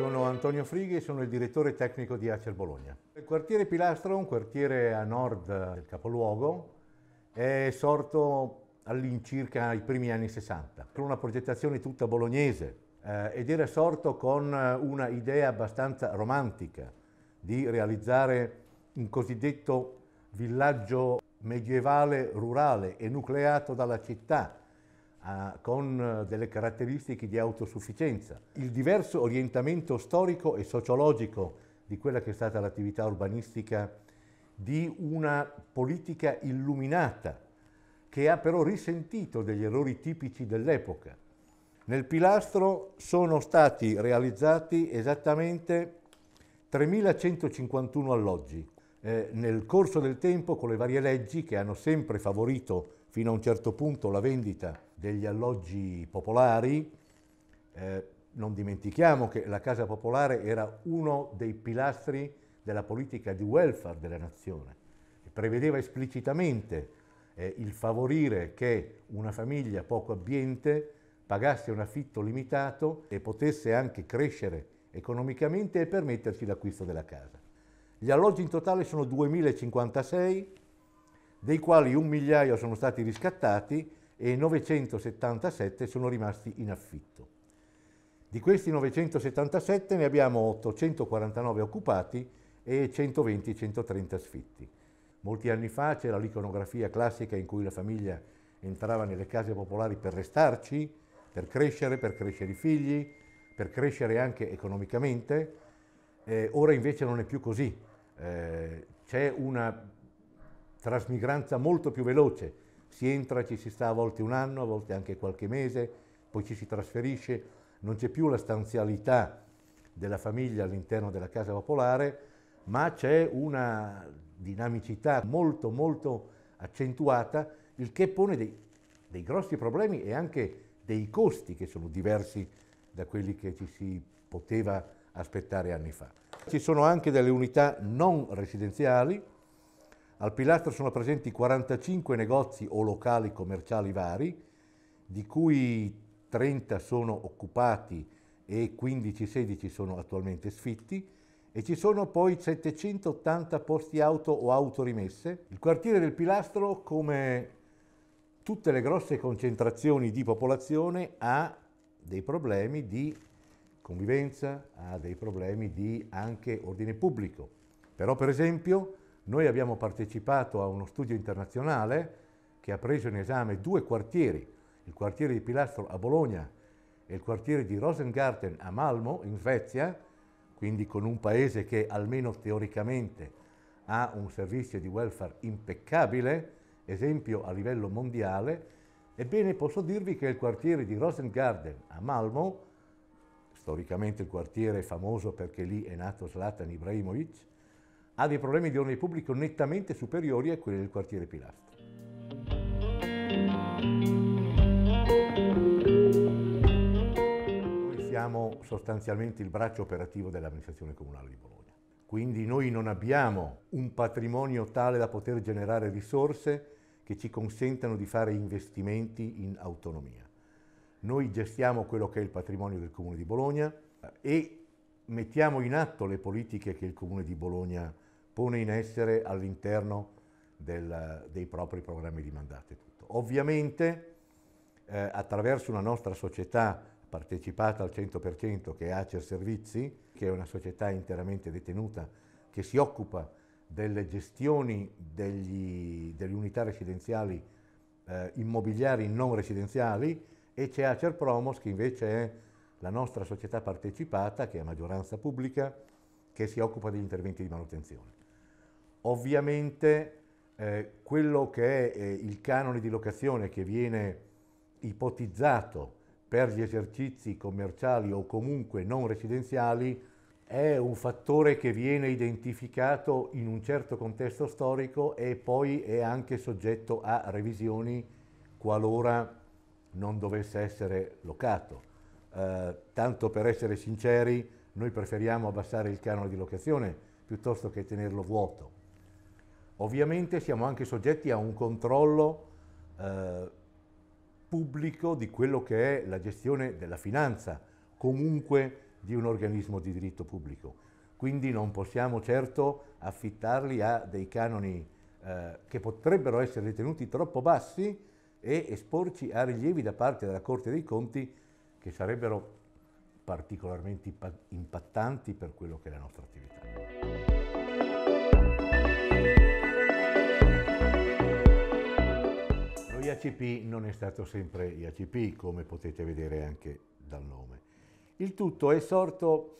Sono Antonio Frighi, sono il direttore tecnico di Acer Bologna. Il quartiere Pilastro, un quartiere a nord del capoluogo, è sorto all'incirca i primi anni 60, con una progettazione tutta bolognese eh, ed era sorto con una idea abbastanza romantica di realizzare un cosiddetto villaggio medievale rurale enucleato dalla città con eh, delle caratteristiche di autosufficienza. Il diverso orientamento storico e sociologico di quella che è stata l'attività urbanistica di una politica illuminata che ha però risentito degli errori tipici dell'epoca. Nel pilastro sono stati realizzati esattamente 3.151 alloggi. Eh, nel corso del tempo, con le varie leggi che hanno sempre favorito fino a un certo punto la vendita degli alloggi popolari. Eh, non dimentichiamo che la casa popolare era uno dei pilastri della politica di welfare della nazione. Prevedeva esplicitamente eh, il favorire che una famiglia poco abbiente pagasse un affitto limitato e potesse anche crescere economicamente e permettersi l'acquisto della casa. Gli alloggi in totale sono 2056, dei quali un migliaio sono stati riscattati e 977 sono rimasti in affitto. Di questi 977 ne abbiamo 849 occupati e 120-130 sfitti. Molti anni fa c'era l'iconografia classica in cui la famiglia entrava nelle case popolari per restarci, per crescere, per crescere i figli, per crescere anche economicamente. Eh, ora invece non è più così. Eh, c'è una trasmigranza molto più veloce. Si entra, ci si sta a volte un anno, a volte anche qualche mese, poi ci si trasferisce, non c'è più la stanzialità della famiglia all'interno della casa popolare, ma c'è una dinamicità molto molto accentuata, il che pone dei, dei grossi problemi e anche dei costi che sono diversi da quelli che ci si poteva aspettare anni fa. Ci sono anche delle unità non residenziali, al pilastro sono presenti 45 negozi o locali commerciali vari, di cui 30 sono occupati e 15-16 sono attualmente sfitti e ci sono poi 780 posti auto o autorimesse. Il quartiere del Pilastro, come tutte le grosse concentrazioni di popolazione, ha dei problemi di convivenza, ha dei problemi di anche ordine pubblico. Però per esempio noi abbiamo partecipato a uno studio internazionale che ha preso in esame due quartieri, il quartiere di Pilastro a Bologna e il quartiere di Rosengarten a Malmo, in Svezia, quindi con un paese che almeno teoricamente ha un servizio di welfare impeccabile, esempio a livello mondiale, ebbene posso dirvi che il quartiere di Rosengarten a Malmo, storicamente il quartiere famoso perché lì è nato Zlatan Ibrahimovic, ha dei problemi di ordine pubblico nettamente superiori a quelli del quartiere Pilastri. Noi siamo sostanzialmente il braccio operativo dell'amministrazione comunale di Bologna. Quindi noi non abbiamo un patrimonio tale da poter generare risorse che ci consentano di fare investimenti in autonomia. Noi gestiamo quello che è il patrimonio del Comune di Bologna e mettiamo in atto le politiche che il Comune di Bologna ha pone in essere all'interno dei propri programmi di mandato. Ovviamente eh, attraverso una nostra società partecipata al 100% che è Acer Servizi, che è una società interamente detenuta che si occupa delle gestioni degli, delle unità residenziali eh, immobiliari non residenziali e c'è Acer Promos che invece è la nostra società partecipata che è a maggioranza pubblica che si occupa degli interventi di manutenzione. Ovviamente eh, quello che è eh, il canone di locazione che viene ipotizzato per gli esercizi commerciali o comunque non residenziali è un fattore che viene identificato in un certo contesto storico e poi è anche soggetto a revisioni qualora non dovesse essere locato. Eh, tanto per essere sinceri, noi preferiamo abbassare il canone di locazione piuttosto che tenerlo vuoto Ovviamente siamo anche soggetti a un controllo eh, pubblico di quello che è la gestione della finanza, comunque di un organismo di diritto pubblico. Quindi non possiamo certo affittarli a dei canoni eh, che potrebbero essere ritenuti troppo bassi e esporci a rilievi da parte della Corte dei Conti che sarebbero particolarmente impattanti per quello che è la nostra attività. IACP non è stato sempre IACP, come potete vedere anche dal nome. Il tutto è sorto,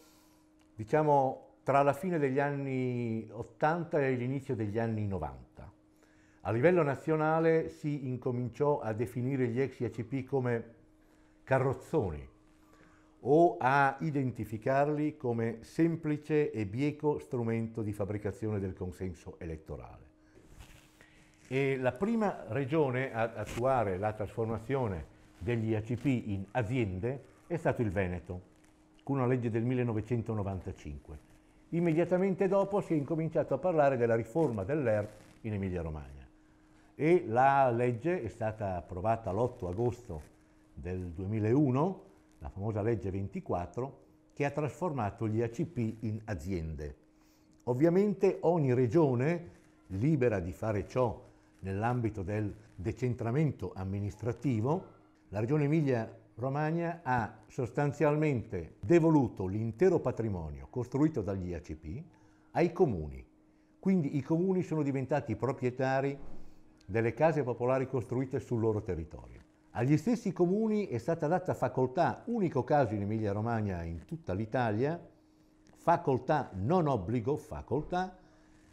diciamo, tra la fine degli anni 80 e l'inizio degli anni 90. A livello nazionale si incominciò a definire gli ex IACP come carrozzoni o a identificarli come semplice e bieco strumento di fabbricazione del consenso elettorale. E la prima regione ad attuare la trasformazione degli ACP in aziende è stato il Veneto, con una legge del 1995. Immediatamente dopo si è incominciato a parlare della riforma dell'ERP in Emilia-Romagna e la legge è stata approvata l'8 agosto del 2001, la famosa legge 24, che ha trasformato gli ACP in aziende. Ovviamente ogni regione, libera di fare ciò nell'ambito del decentramento amministrativo, la Regione Emilia-Romagna ha sostanzialmente devoluto l'intero patrimonio costruito dagli IACP ai comuni. Quindi i comuni sono diventati proprietari delle case popolari costruite sul loro territorio. Agli stessi comuni è stata data facoltà, unico caso in Emilia-Romagna e in tutta l'Italia, facoltà, non obbligo, facoltà,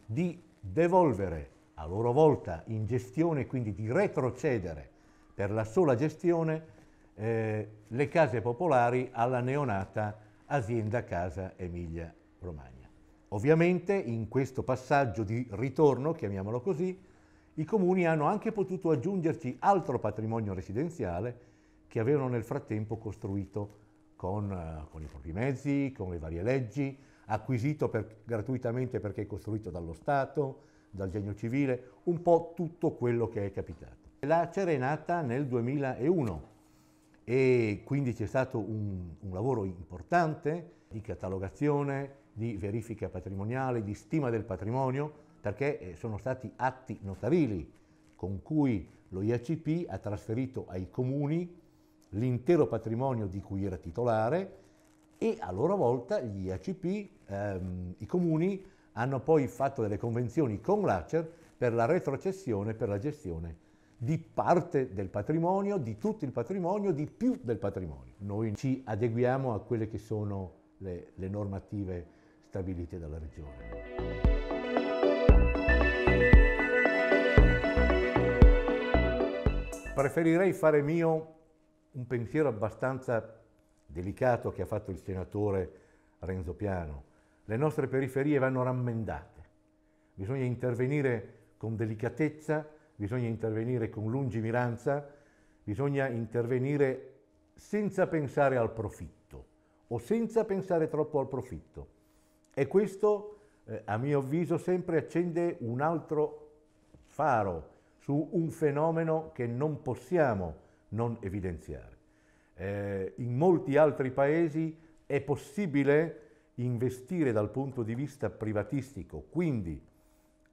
di devolvere a loro volta in gestione, quindi di retrocedere per la sola gestione eh, le case popolari alla neonata azienda Casa Emilia Romagna. Ovviamente in questo passaggio di ritorno, chiamiamolo così, i comuni hanno anche potuto aggiungerci altro patrimonio residenziale che avevano nel frattempo costruito con, eh, con i propri mezzi, con le varie leggi, acquisito per, gratuitamente perché costruito dallo Stato, dal genio civile, un po' tutto quello che è capitato. L'Acer è nata nel 2001 e quindi c'è stato un, un lavoro importante di catalogazione, di verifica patrimoniale, di stima del patrimonio, perché eh, sono stati atti notarili con cui lo IACP ha trasferito ai comuni l'intero patrimonio di cui era titolare e a loro volta gli IACP, ehm, i comuni, hanno poi fatto delle convenzioni con l'ACER per la retrocessione, per la gestione di parte del patrimonio, di tutto il patrimonio, di più del patrimonio. Noi ci adeguiamo a quelle che sono le, le normative stabilite dalla Regione. Preferirei fare mio un pensiero abbastanza delicato che ha fatto il senatore Renzo Piano, le nostre periferie vanno rammendate, bisogna intervenire con delicatezza, bisogna intervenire con lungimiranza, bisogna intervenire senza pensare al profitto o senza pensare troppo al profitto. E questo, eh, a mio avviso, sempre accende un altro faro su un fenomeno che non possiamo non evidenziare. Eh, in molti altri paesi è possibile investire dal punto di vista privatistico, quindi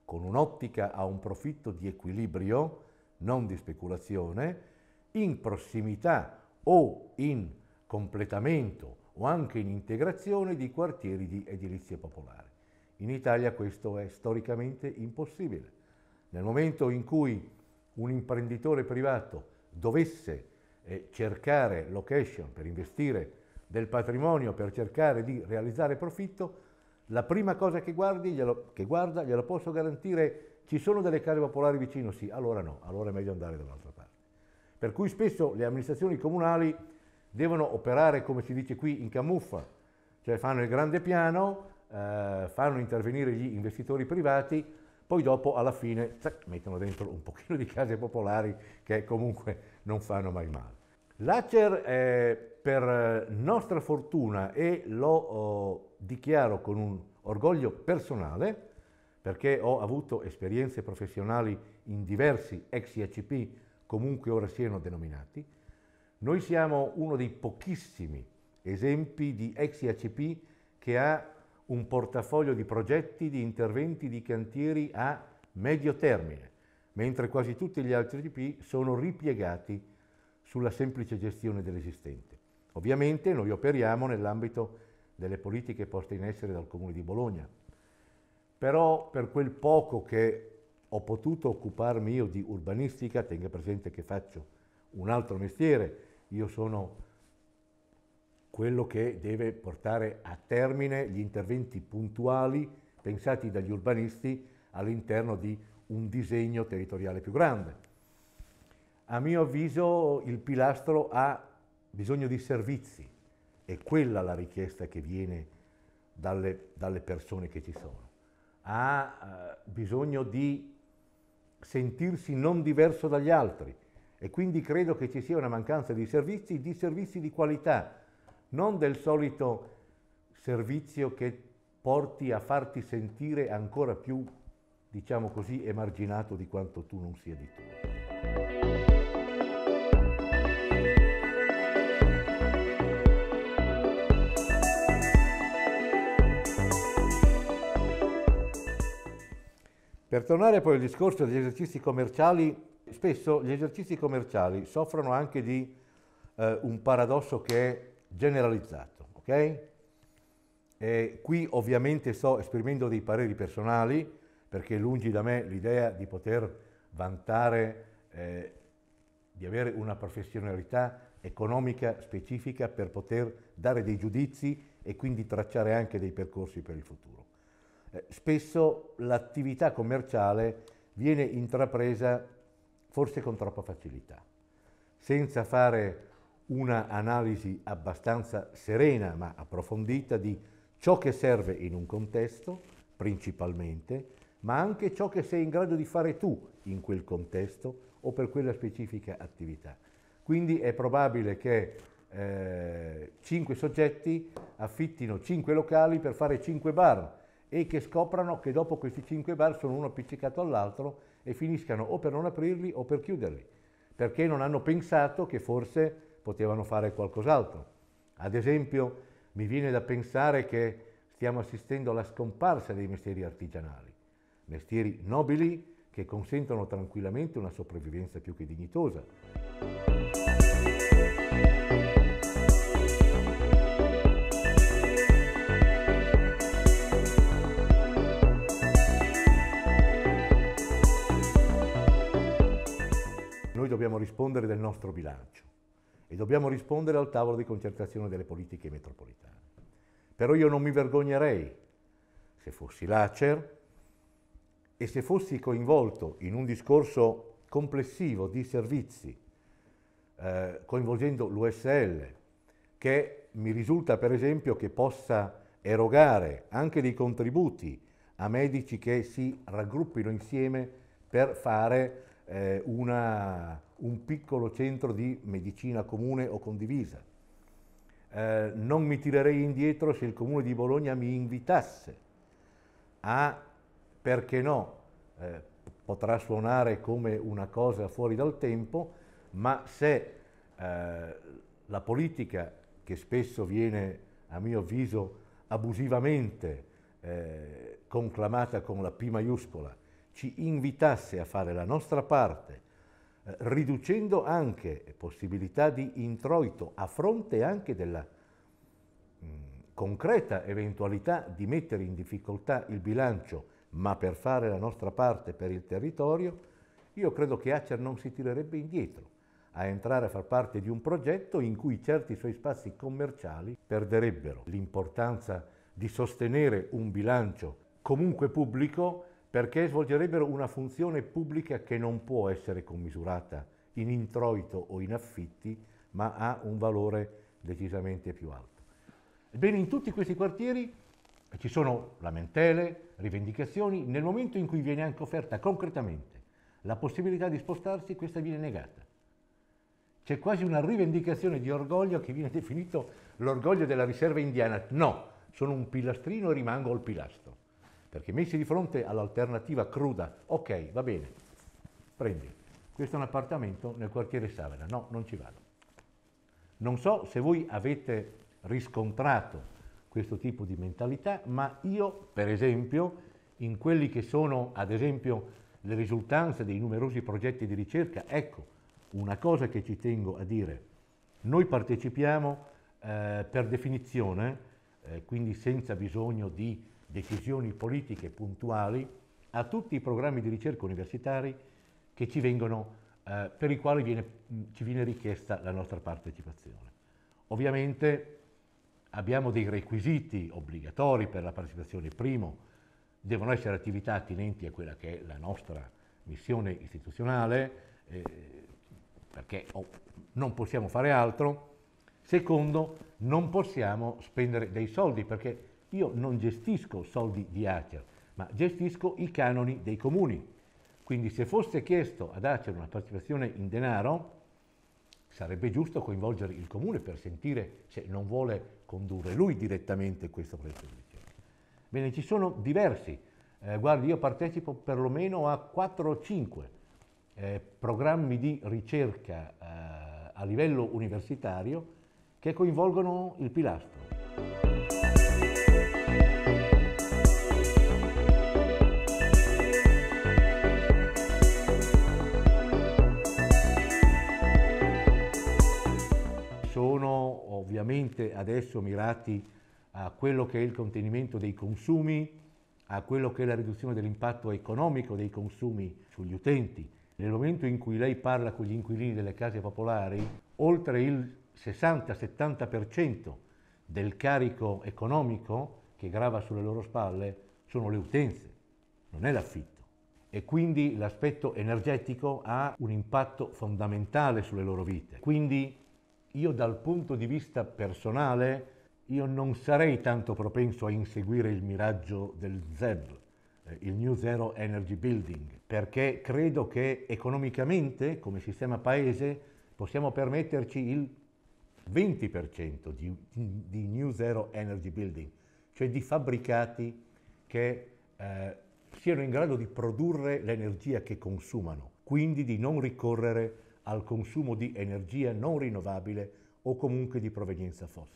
con un'ottica a un profitto di equilibrio, non di speculazione, in prossimità o in completamento o anche in integrazione di quartieri di edilizia popolare. In Italia questo è storicamente impossibile. Nel momento in cui un imprenditore privato dovesse eh, cercare location per investire del patrimonio per cercare di realizzare profitto, la prima cosa che, guardi, glielo, che guarda glielo posso garantire, ci sono delle case popolari vicino? Sì, allora no, allora è meglio andare da un'altra parte. Per cui spesso le amministrazioni comunali devono operare, come si dice qui, in camuffa, cioè fanno il grande piano, eh, fanno intervenire gli investitori privati, poi dopo alla fine zac, mettono dentro un pochino di case popolari che comunque non fanno mai male. L'Acer, eh, per nostra fortuna, e lo oh, dichiaro con un orgoglio personale, perché ho avuto esperienze professionali in diversi ex IACP, comunque ora siano denominati, noi siamo uno dei pochissimi esempi di ex IACP che ha un portafoglio di progetti, di interventi, di cantieri a medio termine, mentre quasi tutti gli altri IACP sono ripiegati sulla semplice gestione dell'esistente. Ovviamente noi operiamo nell'ambito delle politiche poste in essere dal Comune di Bologna, però per quel poco che ho potuto occuparmi io di urbanistica, tenga presente che faccio un altro mestiere, io sono quello che deve portare a termine gli interventi puntuali pensati dagli urbanisti all'interno di un disegno territoriale più grande. A mio avviso il pilastro ha bisogno di servizi, è quella la richiesta che viene dalle, dalle persone che ci sono. Ha eh, bisogno di sentirsi non diverso dagli altri e quindi credo che ci sia una mancanza di servizi, di servizi di qualità, non del solito servizio che porti a farti sentire ancora più, diciamo così, emarginato di quanto tu non sia di tu. Per tornare poi al discorso degli esercizi commerciali, spesso gli esercizi commerciali soffrono anche di eh, un paradosso che è generalizzato, ok? E qui ovviamente sto esprimendo dei pareri personali, perché lungi da me l'idea di poter vantare, eh, di avere una professionalità economica specifica per poter dare dei giudizi e quindi tracciare anche dei percorsi per il futuro. Eh, spesso l'attività commerciale viene intrapresa forse con troppa facilità, senza fare un'analisi abbastanza serena ma approfondita di ciò che serve in un contesto principalmente, ma anche ciò che sei in grado di fare tu in quel contesto o per quella specifica attività. Quindi è probabile che eh, 5 soggetti affittino cinque locali per fare cinque bar, e che scoprano che dopo questi cinque bar sono uno appiccicato all'altro e finiscano o per non aprirli o per chiuderli, perché non hanno pensato che forse potevano fare qualcos'altro. Ad esempio, mi viene da pensare che stiamo assistendo alla scomparsa dei mestieri artigianali, mestieri nobili che consentono tranquillamente una sopravvivenza più che dignitosa. dobbiamo rispondere del nostro bilancio e dobbiamo rispondere al tavolo di concertazione delle politiche metropolitane. Però io non mi vergognerei se fossi l'ACER e se fossi coinvolto in un discorso complessivo di servizi, eh, coinvolgendo l'USL, che mi risulta per esempio che possa erogare anche dei contributi a medici che si raggruppino insieme per fare eh, una un piccolo centro di medicina comune o condivisa. Eh, non mi tirerei indietro se il comune di Bologna mi invitasse a, ah, perché no, eh, potrà suonare come una cosa fuori dal tempo, ma se eh, la politica, che spesso viene, a mio avviso, abusivamente eh, conclamata con la P maiuscola, ci invitasse a fare la nostra parte riducendo anche possibilità di introito a fronte anche della mm, concreta eventualità di mettere in difficoltà il bilancio, ma per fare la nostra parte per il territorio, io credo che Acer non si tirerebbe indietro a entrare a far parte di un progetto in cui certi suoi spazi commerciali perderebbero l'importanza di sostenere un bilancio comunque pubblico perché svolgerebbero una funzione pubblica che non può essere commisurata in introito o in affitti, ma ha un valore decisamente più alto. Ebbene, in tutti questi quartieri ci sono lamentele, rivendicazioni, nel momento in cui viene anche offerta concretamente la possibilità di spostarsi, questa viene negata. C'è quasi una rivendicazione di orgoglio che viene definito l'orgoglio della riserva indiana. No, sono un pilastrino e rimango al pilastro. Perché messi di fronte all'alternativa cruda, ok, va bene, prendi, questo è un appartamento nel quartiere Savena, no, non ci vado. Non so se voi avete riscontrato questo tipo di mentalità, ma io, per esempio, in quelli che sono, ad esempio, le risultanze dei numerosi progetti di ricerca, ecco, una cosa che ci tengo a dire, noi partecipiamo eh, per definizione, eh, quindi senza bisogno di decisioni politiche puntuali a tutti i programmi di ricerca universitari che ci vengono, eh, per i quali viene, mm, ci viene richiesta la nostra partecipazione. Ovviamente abbiamo dei requisiti obbligatori per la partecipazione. Primo, devono essere attività attinenti a quella che è la nostra missione istituzionale, eh, perché oh, non possiamo fare altro. Secondo, non possiamo spendere dei soldi perché io non gestisco soldi di Acer, ma gestisco i canoni dei comuni. Quindi se fosse chiesto ad Acer una partecipazione in denaro, sarebbe giusto coinvolgere il comune per sentire se non vuole condurre lui direttamente questo progetto di ricerca. Bene, ci sono diversi. Eh, guardi, io partecipo perlomeno a 4 o 5 eh, programmi di ricerca eh, a livello universitario che coinvolgono il pilastro. ovviamente adesso mirati a quello che è il contenimento dei consumi, a quello che è la riduzione dell'impatto economico dei consumi sugli utenti. Nel momento in cui lei parla con gli inquilini delle case popolari, oltre il 60-70% del carico economico che grava sulle loro spalle sono le utenze, non è l'affitto. E quindi l'aspetto energetico ha un impatto fondamentale sulle loro vite. Quindi io dal punto di vista personale, io non sarei tanto propenso a inseguire il miraggio del ZEB, eh, il New Zero Energy Building, perché credo che economicamente, come sistema paese, possiamo permetterci il 20% di, di, New Zero Energy Building, cioè di fabbricati che eh, siano in grado di produrre l'energia che consumano, quindi di non ricorrere a al consumo di energia non rinnovabile o comunque di provenienza fossile.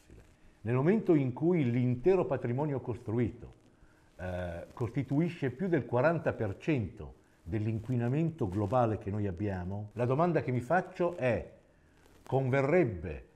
Nel momento in cui l'intero patrimonio costruito eh, costituisce più del 40% dell'inquinamento globale che noi abbiamo, la domanda che mi faccio è converrebbe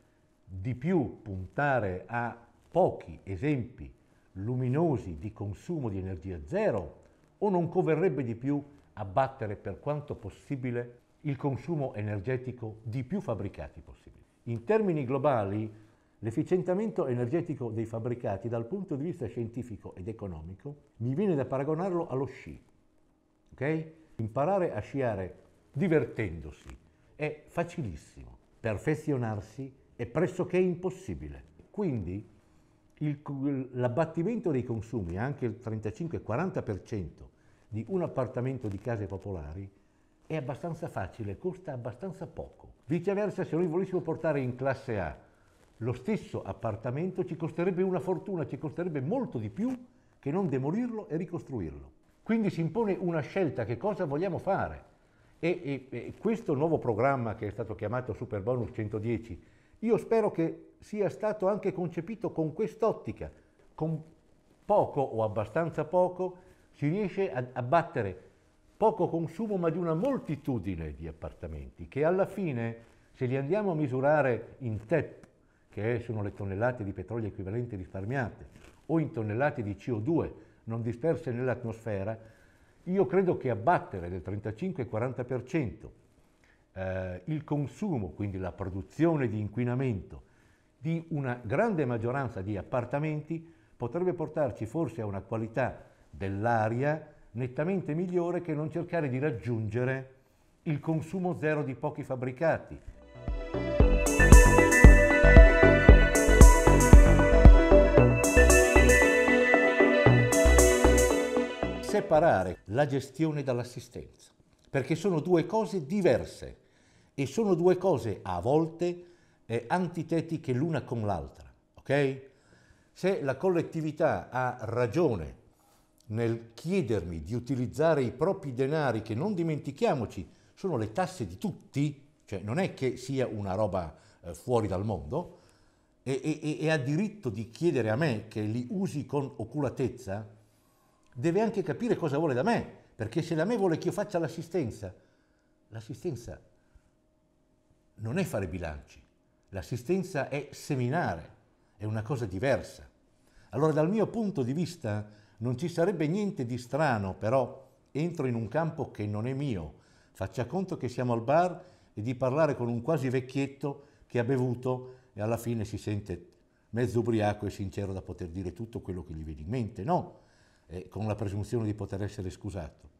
di più puntare a pochi esempi luminosi di consumo di energia zero o non converrebbe di più abbattere per quanto possibile il consumo energetico di più fabbricati possibili. In termini globali, l'efficientamento energetico dei fabbricati dal punto di vista scientifico ed economico mi viene da paragonarlo allo sci. Okay? Imparare a sciare divertendosi è facilissimo, perfezionarsi è pressoché impossibile. Quindi il, l'abbattimento dei consumi, anche il 35-40% di un appartamento di case popolari, è abbastanza facile, costa abbastanza poco. Viceversa, se noi volessimo portare in classe A lo stesso appartamento, ci costerebbe una fortuna, ci costerebbe molto di più che non demolirlo e ricostruirlo. Quindi si impone una scelta, che cosa vogliamo fare? E, e, e questo nuovo programma che è stato chiamato Super Bonus 110, io spero che sia stato anche concepito con quest'ottica, con poco o abbastanza poco si riesce ad abbattere poco consumo ma di una moltitudine di appartamenti che alla fine se li andiamo a misurare in TEP, che sono le tonnellate di petrolio equivalente risparmiate, o in tonnellate di CO2 non disperse nell'atmosfera, io credo che abbattere del 35-40% eh, il consumo, quindi la produzione di inquinamento, di una grande maggioranza di appartamenti potrebbe portarci forse a una qualità dell'aria nettamente migliore che non cercare di raggiungere il consumo zero di pochi fabbricati. Separare la gestione dall'assistenza, perché sono due cose diverse e sono due cose a volte eh, antitetiche l'una con l'altra. Okay? Se la collettività ha ragione nel chiedermi di utilizzare i propri denari, che non dimentichiamoci sono le tasse di tutti, cioè non è che sia una roba eh, fuori dal mondo, e, e, e, ha diritto di chiedere a me che li usi con oculatezza, deve anche capire cosa vuole da me, perché se da me vuole che io faccia l'assistenza, l'assistenza non è fare bilanci, l'assistenza è seminare, è una cosa diversa. Allora dal mio punto di vista non ci sarebbe niente di strano, però entro in un campo che non è mio. Faccia conto che siamo al bar e di parlare con un quasi vecchietto che ha bevuto e alla fine si sente mezzo ubriaco e sincero da poter dire tutto quello che gli viene in mente, no? Eh, con la presunzione di poter essere scusato.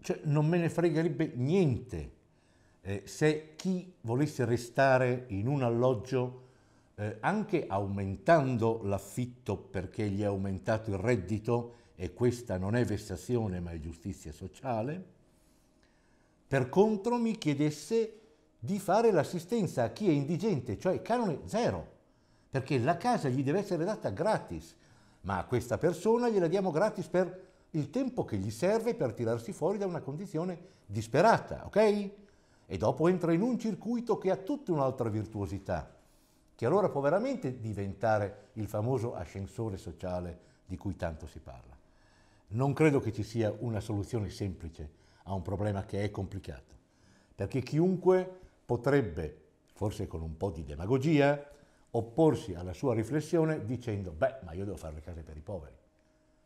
Cioè, non me ne fregherebbe niente eh, se chi volesse restare in un alloggio eh, anche aumentando l'affitto perché gli è aumentato il reddito, e questa non è vessazione ma è giustizia sociale, per contro mi chiedesse di fare l'assistenza a chi è indigente, cioè canone zero, perché la casa gli deve essere data gratis, ma a questa persona gliela diamo gratis per il tempo che gli serve per tirarsi fuori da una condizione disperata, ok? E dopo entra in un circuito che ha tutta un'altra virtuosità, che allora può veramente diventare il famoso ascensore sociale di cui tanto si parla. Non credo che ci sia una soluzione semplice a un problema che è complicato, perché chiunque potrebbe, forse con un po' di demagogia, opporsi alla sua riflessione dicendo, beh, ma io devo fare le case per i poveri.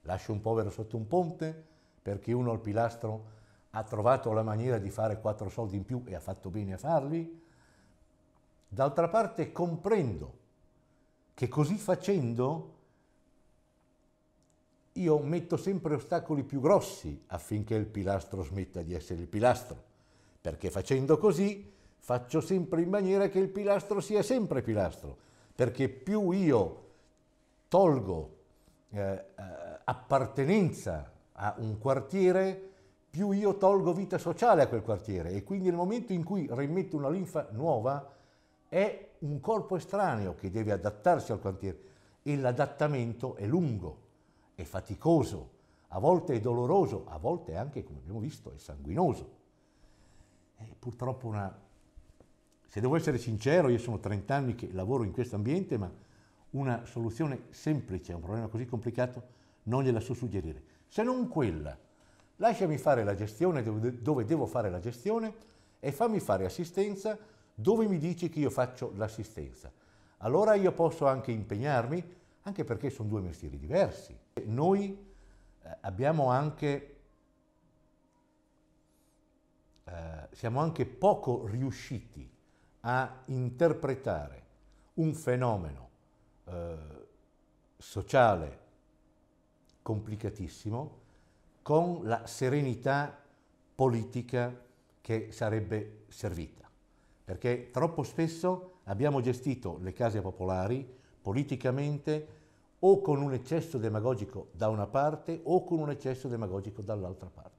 Lascio un povero sotto un ponte perché uno al pilastro ha trovato la maniera di fare quattro soldi in più e ha fatto bene a farli, D'altra parte comprendo che così facendo io metto sempre ostacoli più grossi affinché il pilastro smetta di essere il pilastro, perché facendo così faccio sempre in maniera che il pilastro sia sempre pilastro, perché più io tolgo eh, eh appartenenza a un quartiere, più io tolgo vita sociale a quel quartiere e quindi nel momento in cui rimetto una linfa nuova, è un corpo estraneo che deve adattarsi al quartiere e l'adattamento è lungo, è faticoso, a volte è doloroso, a volte anche, come abbiamo visto, è sanguinoso. È purtroppo una... Se devo essere sincero, io sono 30 anni che lavoro in questo ambiente, ma una soluzione semplice a un problema così complicato non gliela so suggerire, se non quella. Lasciami fare la gestione dove devo fare la gestione e fammi fare assistenza dove mi dici che io faccio l'assistenza. Allora io posso anche impegnarmi, anche perché sono due mestieri diversi. Noi eh, abbiamo anche, eh, siamo anche poco riusciti a interpretare un fenomeno eh, sociale complicatissimo con la serenità politica che sarebbe servita perché troppo spesso abbiamo gestito le case popolari politicamente o con un eccesso demagogico da una parte o con un eccesso demagogico dall'altra parte.